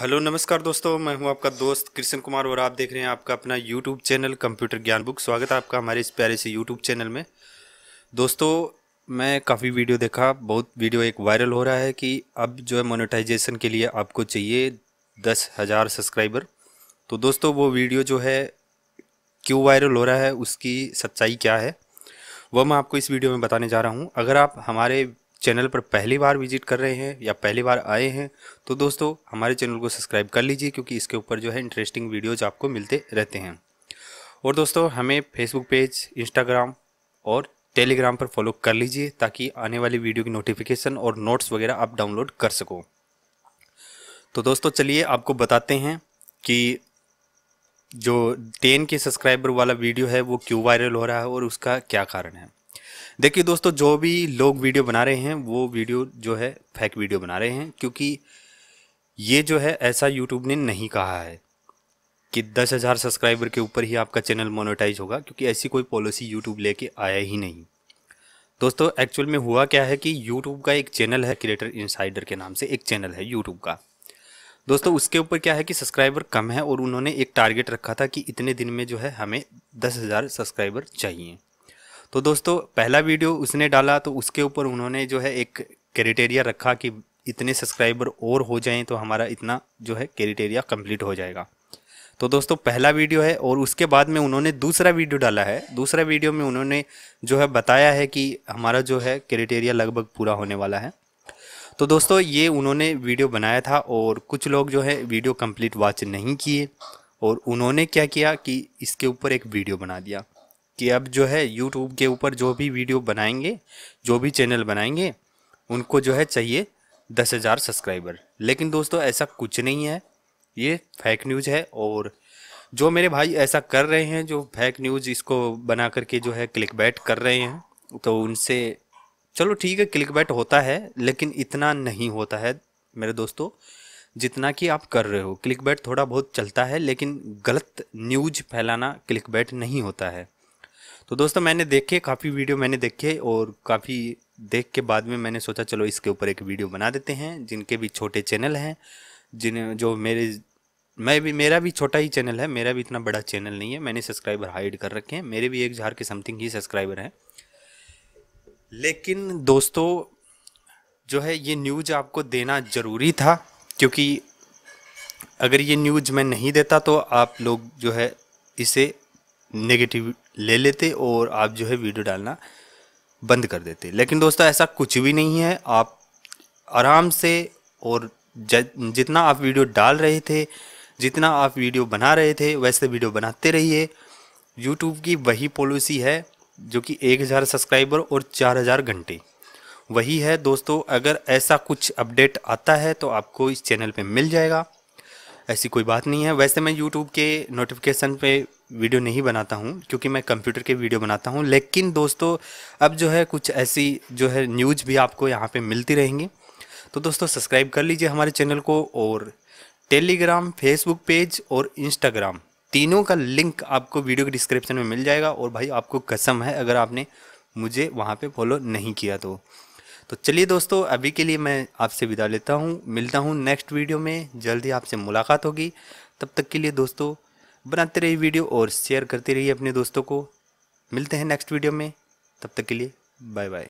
hello नमस्कार दोस्तों मैं हूं आपका दोस्त कृष्ण कुमार और आप देख रहे हैं आपका अपना YouTube channel computer Gyan book स्वागत है आपका हमारे इस प्यारे से यूट्यूब चैनल में दोस्तों मैं काफ़ी वीडियो देखा बहुत वीडियो एक वायरल हो रहा है कि अब जो है मोनेटाइजेशन के लिए आपको चाहिए दस हज़ार सब्सक्राइबर तो दोस्तों वो वीडियो जो है क्यों वायरल हो रहा है उसकी सच्चाई क्या है वह मैं आपको इस वीडियो में बताने जा रहा हूँ अगर आप हमारे चैनल पर पहली बार विजिट कर रहे हैं या पहली बार आए हैं तो दोस्तों हमारे चैनल को सब्सक्राइब कर लीजिए क्योंकि इसके ऊपर जो है इंटरेस्टिंग वीडियोज़ आपको मिलते रहते हैं और दोस्तों हमें फेसबुक पेज इंस्टाग्राम और टेलीग्राम पर फॉलो कर लीजिए ताकि आने वाली वीडियो की नोटिफिकेशन और नोट्स वगैरह आप डाउनलोड कर सको तो दोस्तों चलिए आपको बताते हैं कि जो टेन के सब्सक्राइबर वाला वीडियो है वो क्यों वायरल हो रहा है और उसका क्या कारण है देखिए दोस्तों जो भी लोग वीडियो बना रहे हैं वो वीडियो जो है फेक वीडियो बना रहे हैं क्योंकि ये जो है ऐसा यूट्यूब ने नहीं कहा है कि दस हज़ार सब्सक्राइबर के ऊपर ही आपका चैनल मोनेटाइज होगा क्योंकि ऐसी कोई पॉलिसी यूट्यूब लेके आया ही नहीं दोस्तों एक्चुअल में हुआ क्या है कि यूट्यूब का एक चैनल है क्रिएटर इनसाइडर के नाम से एक चैनल है यूट्यूब का दोस्तों उसके ऊपर क्या है कि सब्सक्राइबर कम है और उन्होंने एक टारगेट रखा था कि इतने दिन में जो है हमें दस हज़ार सब्सक्राइबर चाहिए तो दोस्तों पहला वीडियो उसने डाला तो उसके ऊपर उन्होंने जो है एक क्राइटेरिया रखा कि इतने सब्सक्राइबर और हो जाएं तो हमारा इतना जो है क्राइटेरिया कंप्लीट हो जाएगा तो दोस्तों पहला वीडियो है और उसके बाद में उन्होंने दूसरा वीडियो डाला है दूसरा वीडियो में उन्होंने जो है बताया है कि हमारा जो है क्राइटेरिया लगभग पूरा होने वाला है तो दोस्तों ये उन्होंने वीडियो बनाया था और कुछ लोग जो है वीडियो कंप्लीट वॉच नहीं किए और उन्होंने क्या किया कि इसके ऊपर एक वीडियो बना दिया कि अब जो है यूट्यूब के ऊपर जो भी वीडियो बनाएंगे जो भी चैनल बनाएंगे उनको जो है चाहिए दस हज़ार सब्सक्राइबर लेकिन दोस्तों ऐसा कुछ नहीं है ये फेक न्यूज़ है और जो मेरे भाई ऐसा कर रहे हैं जो फेक न्यूज़ इसको बना करके जो है क्लिक बैट कर रहे हैं तो उनसे चलो ठीक है क्लिक बैट होता है लेकिन इतना नहीं होता है मेरे दोस्तों जितना कि आप कर रहे हो क्लिक बैट थोड़ा बहुत चलता है लेकिन गलत न्यूज फैलाना क्लिक बैट नहीं होता है तो दोस्तों मैंने देखे काफ़ी वीडियो मैंने देखे और काफ़ी देख के बाद में मैंने सोचा चलो इसके ऊपर एक वीडियो बना देते हैं जिनके भी छोटे चैनल हैं जिन जो मेरे मैं भी मेरा भी छोटा ही चैनल है मेरा भी इतना बड़ा चैनल नहीं है मैंने सब्सक्राइबर हाइड कर रखे हैं मेरे भी एक हज़ार के समथिंग ही सब्सक्राइबर हैं लेकिन दोस्तों जो है ये न्यूज़ आपको देना ज़रूरी था क्योंकि अगर ये न्यूज़ मैं नहीं देता तो आप लोग जो है इसे नेगेटिव ले लेते और आप जो है वीडियो डालना बंद कर देते लेकिन दोस्तों ऐसा कुछ भी नहीं है आप आराम से और जितना आप वीडियो डाल रहे थे जितना आप वीडियो बना रहे थे वैसे वीडियो बनाते रहिए यूट्यूब की वही पॉलिसी है जो कि एक हज़ार सब्सक्राइबर और चार हज़ार घंटे वही है दोस्तों अगर ऐसा कुछ अपडेट आता है तो आपको इस चैनल पे मिल जाएगा ऐसी कोई बात नहीं है वैसे मैं यूट्यूब के नोटिफिकेशन पे वीडियो नहीं बनाता हूँ क्योंकि मैं कंप्यूटर के वीडियो बनाता हूँ लेकिन दोस्तों अब जो है कुछ ऐसी जो है न्यूज़ भी आपको यहाँ पे मिलती रहेंगी तो दोस्तों सब्सक्राइब कर लीजिए हमारे चैनल को और टेलीग्राम फेसबुक पेज और इंस्टाग्राम तीनों का लिंक आपको वीडियो के डिस्क्रिप्शन में मिल जाएगा और भाई आपको कसम है अगर आपने मुझे वहाँ पर फॉलो नहीं किया तो तो चलिए दोस्तों अभी के लिए मैं आपसे विदा लेता हूँ मिलता हूँ नेक्स्ट वीडियो में जल्दी आपसे मुलाकात होगी तब तक के लिए दोस्तों बनाते रहिए वीडियो और शेयर करते रहिए अपने दोस्तों को मिलते हैं नेक्स्ट वीडियो में तब तक के लिए बाय बाय